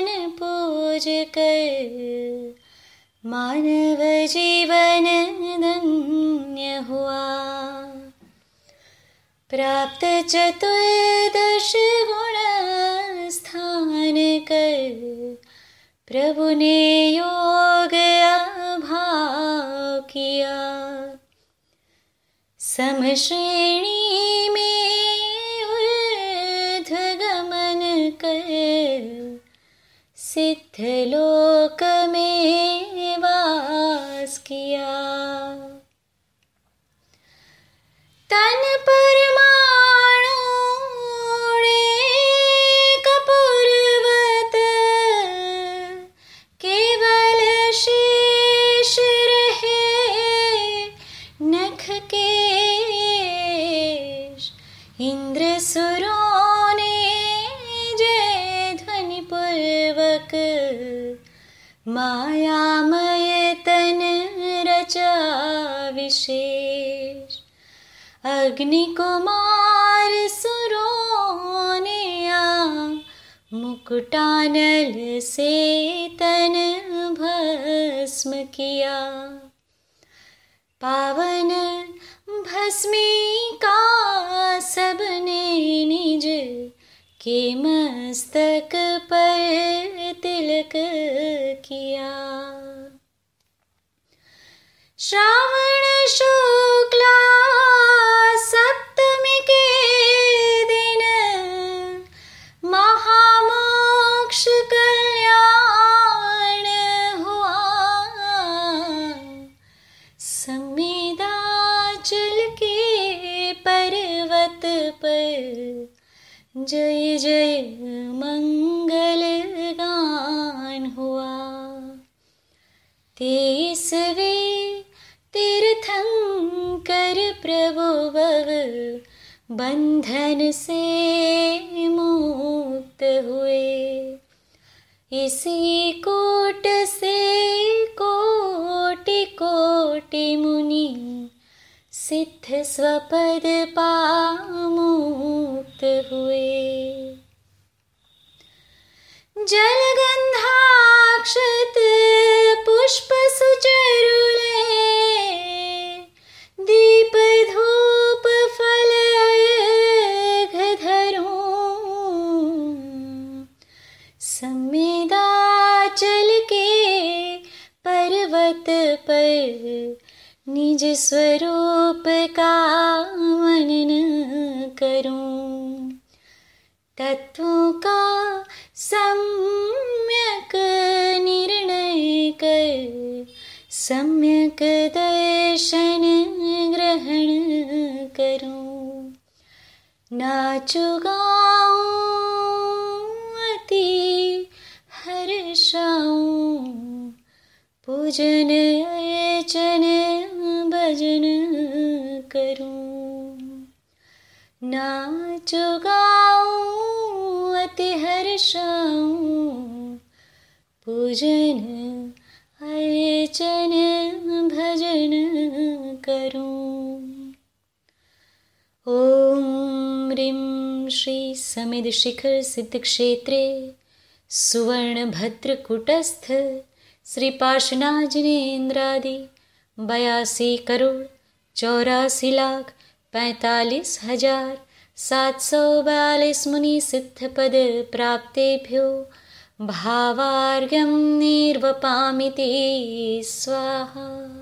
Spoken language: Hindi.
मन पूज कर मानव जीवन धन्य हुआ प्राप्त चतुर्दश गुण स्थान कर प्रभु ने योग अभाव किया समश्रेणी में ऊर्ध गमन कर सिद्धलोक में वास किया तन परमाणु कपूर्वत केवल शेष रहे नख के इन यामयतन रचा विशेष मुकुटानल से तन भस्म किया पावन भस्मी का सबने निज के मस्तक पर जय जय मंगल गान हुआ तेईसवे तीर्थंकर प्रभु भग बंधन से मुक्त हुए इसी कोट से कोटि कोटि मुनि सिद्ध स्वपद पामूत हुए जलगंधाक्षत पुष्प सुचरुले दीप धूप फल संवेदा चल के पर्वत पर निज स्वरूप का मनन करूं तत्वों का सम्यक निर्णय कर सम्यक दर्शन ग्रहण करूं ना अति हर्षाऊं पूजन अर्चन नाचा अति हर्षा पूजन हरे चन समिद करु ॐी समितशिखर सिद्धक्षेत्रे सुवर्णभद्रकुटस्थ श्रीपार्शनाजनेन्द्रादि बयासी करोड़ चौरासी लाख पैंतालीस हजार सात सौ बयालीस मुनि सिद्ध पद प्राप्तेभ्यो भावार्घ्यं निर्वपामि ते स्वाहा